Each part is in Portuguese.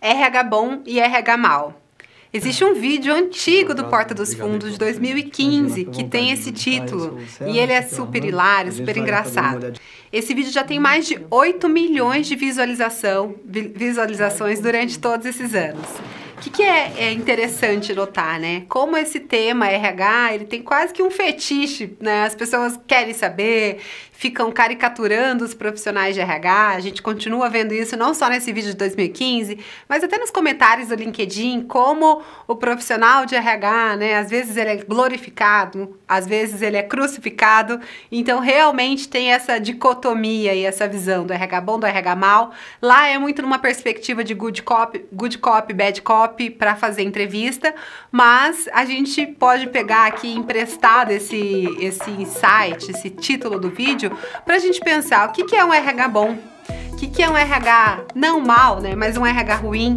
RH bom e RH mal. Existe um vídeo antigo do Porta dos Fundos de 2015 que tem esse título e ele é super hilário, super engraçado. Esse vídeo já tem mais de 8 milhões de visualização, visualizações durante todos esses anos. O que, que é, é, interessante notar, né? Como esse tema RH, ele tem quase que um fetiche, né? As pessoas querem saber, ficam caricaturando os profissionais de RH. A gente continua vendo isso não só nesse vídeo de 2015, mas até nos comentários do LinkedIn, como o profissional de RH, né? Às vezes ele é glorificado, às vezes ele é crucificado. Então, realmente tem essa dicotomia e essa visão do RH bom, do RH mal. Lá é muito numa perspectiva de good cop, good cop, bad cop, top para fazer entrevista, mas a gente pode pegar aqui emprestado esse, esse insight, esse título do vídeo, para a gente pensar o que, que é um RH bom, o que, que é um RH não mal, né, mas um RH ruim.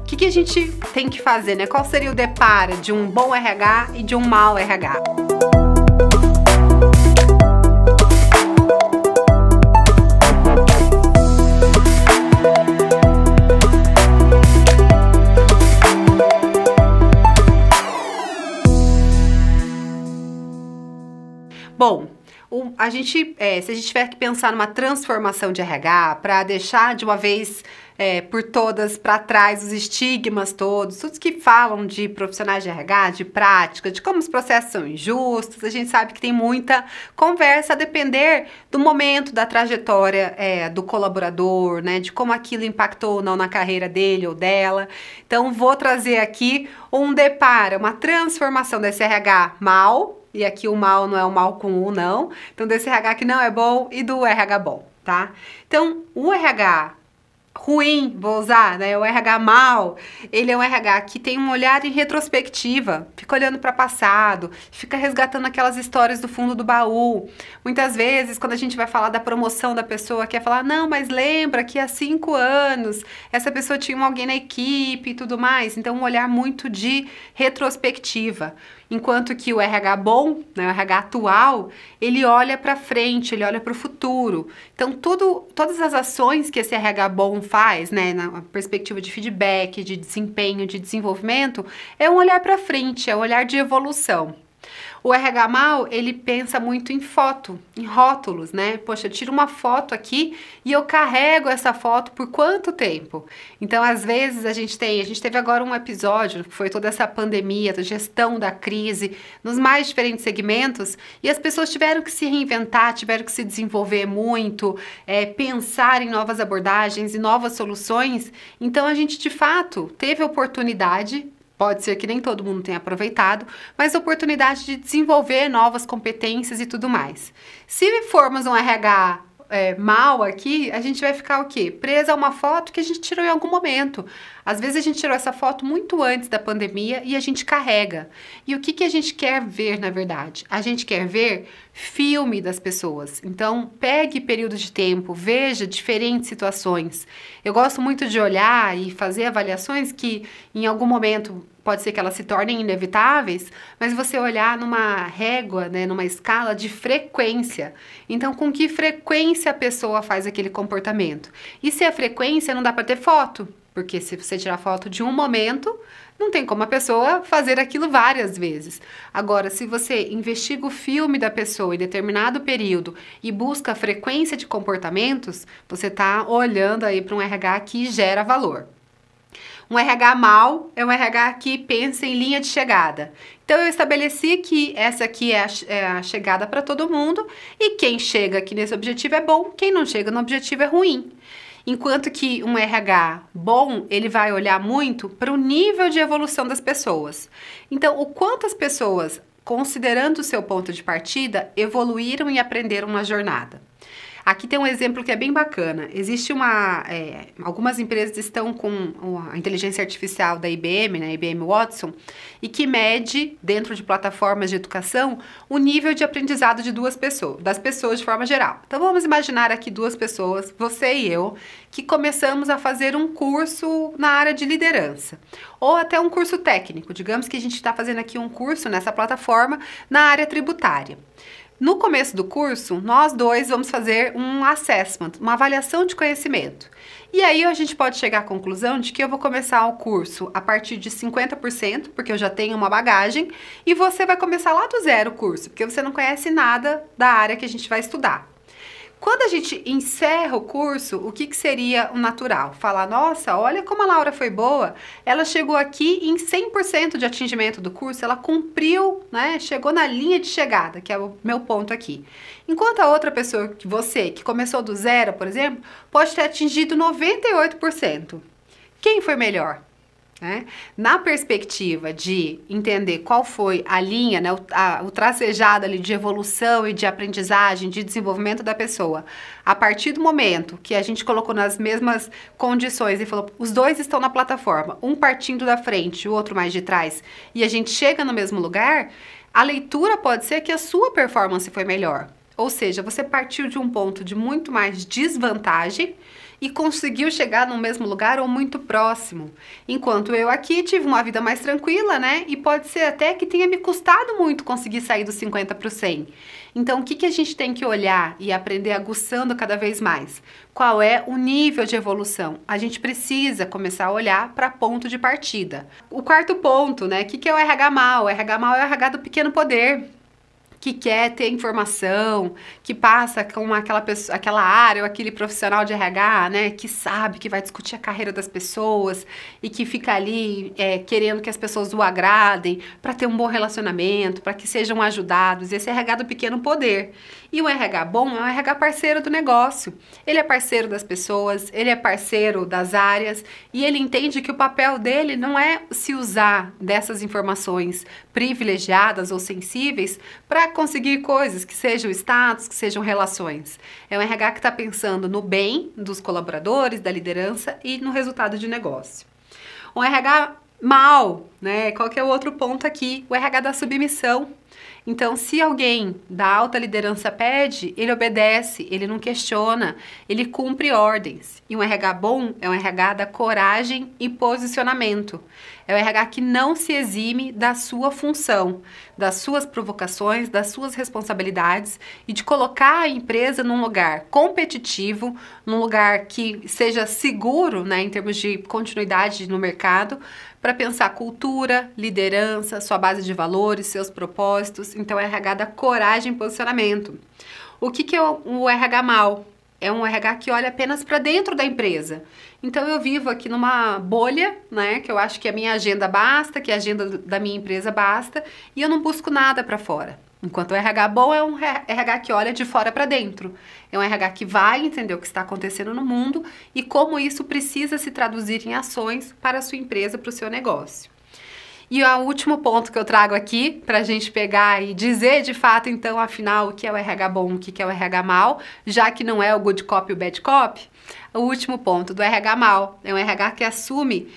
O que, que a gente tem que fazer, né? Qual seria o deparo de um bom RH e de um mau RH? Bom, o, a gente, é, se a gente tiver que pensar numa transformação de RH para deixar de uma vez é, por todas para trás os estigmas todos, todos que falam de profissionais de RH, de prática, de como os processos são injustos, a gente sabe que tem muita conversa a depender do momento, da trajetória é, do colaborador, né, de como aquilo impactou ou não na carreira dele ou dela. Então, vou trazer aqui um deparo, uma transformação desse RH mal e aqui o mal não é o mal com o não. Então, desse RH que não é bom e do RH bom, tá? Então, o RH ruim, vou usar, né? É o RH mal, ele é um RH que tem um olhar em retrospectiva, fica olhando para passado, fica resgatando aquelas histórias do fundo do baú. Muitas vezes, quando a gente vai falar da promoção da pessoa, quer falar, não, mas lembra que há cinco anos essa pessoa tinha alguém na equipe e tudo mais. Então, um olhar muito de retrospectiva. Enquanto que o RH bom, né, o RH atual, ele olha para frente, ele olha para o futuro. Então, tudo, todas as ações que esse RH bom faz, né, na perspectiva de feedback, de desempenho, de desenvolvimento, é um olhar para frente, é um olhar de evolução. O RH mal, ele pensa muito em foto, em rótulos, né? Poxa, eu tiro uma foto aqui e eu carrego essa foto por quanto tempo? Então, às vezes a gente tem, a gente teve agora um episódio que foi toda essa pandemia, da gestão da crise, nos mais diferentes segmentos, e as pessoas tiveram que se reinventar, tiveram que se desenvolver muito, é, pensar em novas abordagens e novas soluções. Então, a gente de fato teve a oportunidade pode ser que nem todo mundo tenha aproveitado, mas oportunidade de desenvolver novas competências e tudo mais. Se formos um RH é, mal aqui, a gente vai ficar o quê? Presa a uma foto que a gente tirou em algum momento. Às vezes a gente tirou essa foto muito antes da pandemia e a gente carrega. E o que, que a gente quer ver, na verdade? A gente quer ver filme das pessoas. Então, pegue períodos de tempo, veja diferentes situações. Eu gosto muito de olhar e fazer avaliações que em algum momento pode ser que elas se tornem inevitáveis, mas você olhar numa régua, né, numa escala de frequência. Então, com que frequência a pessoa faz aquele comportamento? E se a é frequência não dá para ter foto? Porque se você tirar foto de um momento, não tem como a pessoa fazer aquilo várias vezes. Agora, se você investiga o filme da pessoa em determinado período e busca a frequência de comportamentos, você está olhando aí para um RH que gera valor. Um RH mal é um RH que pensa em linha de chegada. Então eu estabeleci que essa aqui é a, é a chegada para todo mundo e quem chega aqui nesse objetivo é bom, quem não chega no objetivo é ruim. Enquanto que um RH bom, ele vai olhar muito para o nível de evolução das pessoas. Então, o quanto as pessoas, considerando o seu ponto de partida, evoluíram e aprenderam na jornada. Aqui tem um exemplo que é bem bacana. Existe uma. É, algumas empresas estão com a inteligência artificial da IBM, né, IBM Watson, e que mede, dentro de plataformas de educação, o nível de aprendizado de duas pessoas, das pessoas de forma geral. Então vamos imaginar aqui duas pessoas, você e eu, que começamos a fazer um curso na área de liderança. Ou até um curso técnico. Digamos que a gente está fazendo aqui um curso nessa plataforma na área tributária. No começo do curso, nós dois vamos fazer um assessment, uma avaliação de conhecimento. E aí a gente pode chegar à conclusão de que eu vou começar o curso a partir de 50%, porque eu já tenho uma bagagem, e você vai começar lá do zero o curso, porque você não conhece nada da área que a gente vai estudar. Quando a gente encerra o curso, o que, que seria o natural? Falar, nossa, olha como a Laura foi boa, ela chegou aqui em 100% de atingimento do curso, ela cumpriu, né, chegou na linha de chegada, que é o meu ponto aqui. Enquanto a outra pessoa, que você, que começou do zero, por exemplo, pode ter atingido 98%. Quem foi melhor? Né? Na perspectiva de entender qual foi a linha, né, o, a, o tracejado ali de evolução e de aprendizagem, de desenvolvimento da pessoa, a partir do momento que a gente colocou nas mesmas condições e falou, os dois estão na plataforma, um partindo da frente, o outro mais de trás, e a gente chega no mesmo lugar, a leitura pode ser que a sua performance foi melhor. Ou seja, você partiu de um ponto de muito mais desvantagem e conseguiu chegar no mesmo lugar ou muito próximo. Enquanto eu aqui tive uma vida mais tranquila, né? E pode ser até que tenha me custado muito conseguir sair dos 50 para o 100. Então, o que, que a gente tem que olhar e aprender aguçando cada vez mais? Qual é o nível de evolução? A gente precisa começar a olhar para ponto de partida. O quarto ponto, né? O que, que é o RH mal? O RH mal é o RH do pequeno poder que quer ter informação, que passa com aquela, pessoa, aquela área ou aquele profissional de RH, né, que sabe que vai discutir a carreira das pessoas e que fica ali é, querendo que as pessoas o agradem para ter um bom relacionamento, para que sejam ajudados. Esse é RH do pequeno poder. E o RH bom é um RH parceiro do negócio. Ele é parceiro das pessoas, ele é parceiro das áreas e ele entende que o papel dele não é se usar dessas informações privilegiadas ou sensíveis para conseguir coisas, que sejam status, que sejam relações. É um RH que está pensando no bem dos colaboradores, da liderança e no resultado de negócio. Um RH mal, né? Qual que é o outro ponto aqui? O RH da submissão então, se alguém da alta liderança pede, ele obedece, ele não questiona, ele cumpre ordens. E um RH bom é um RH da coragem e posicionamento. É um RH que não se exime da sua função, das suas provocações, das suas responsabilidades e de colocar a empresa num lugar competitivo, num lugar que seja seguro, né, em termos de continuidade no mercado, para pensar cultura, liderança, sua base de valores, seus propósitos propósitos, então RH da coragem e posicionamento. O que, que é o RH mal? É um RH que olha apenas para dentro da empresa. Então eu vivo aqui numa bolha, né? Que eu acho que a minha agenda basta, que a agenda da minha empresa basta, e eu não busco nada para fora. Enquanto o RH bom é um RH que olha de fora para dentro. É um RH que vai entender o que está acontecendo no mundo e como isso precisa se traduzir em ações para a sua empresa, para o seu negócio. E o último ponto que eu trago aqui para a gente pegar e dizer de fato, então, afinal, o que é o RH bom, o que é o RH mal, já que não é o good cop e o bad cop, o último ponto do RH mal é um RH que assume,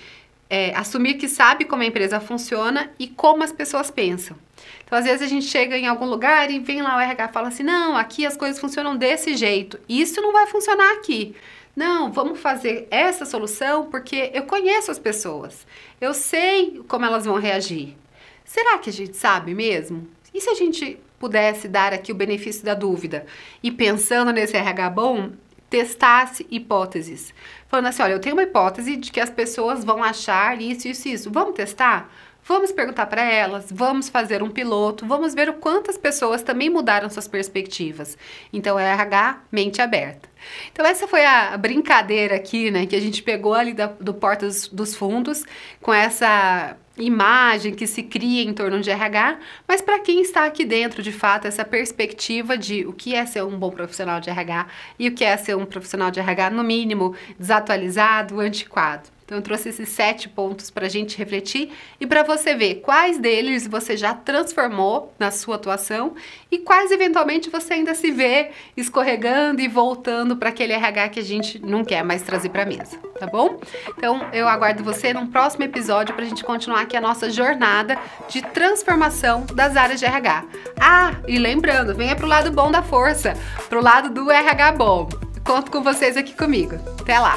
é, assumir que sabe como a empresa funciona e como as pessoas pensam. Então, às vezes a gente chega em algum lugar e vem lá o RH e fala assim: não, aqui as coisas funcionam desse jeito, isso não vai funcionar aqui. Não, vamos fazer essa solução porque eu conheço as pessoas, eu sei como elas vão reagir. Será que a gente sabe mesmo? E se a gente pudesse dar aqui o benefício da dúvida e pensando nesse RH bom, testasse hipóteses? Falando assim, olha, eu tenho uma hipótese de que as pessoas vão achar isso, isso, isso, vamos testar? Vamos perguntar para elas, vamos fazer um piloto, vamos ver o quantas pessoas também mudaram suas perspectivas. Então, é RH mente aberta. Então, essa foi a brincadeira aqui, né, que a gente pegou ali da, do Porta dos, dos Fundos, com essa imagem que se cria em torno de RH, mas para quem está aqui dentro, de fato, essa perspectiva de o que é ser um bom profissional de RH e o que é ser um profissional de RH, no mínimo, desatualizado, antiquado. Então eu trouxe esses sete pontos para a gente refletir e para você ver quais deles você já transformou na sua atuação e quais eventualmente você ainda se vê escorregando e voltando para aquele RH que a gente não quer mais trazer para mesa, tá bom? Então eu aguardo você num próximo episódio para a gente continuar aqui a nossa jornada de transformação das áreas de RH. Ah, e lembrando, venha o lado bom da força, para o lado do RH bom. Conto com vocês aqui comigo. Até lá!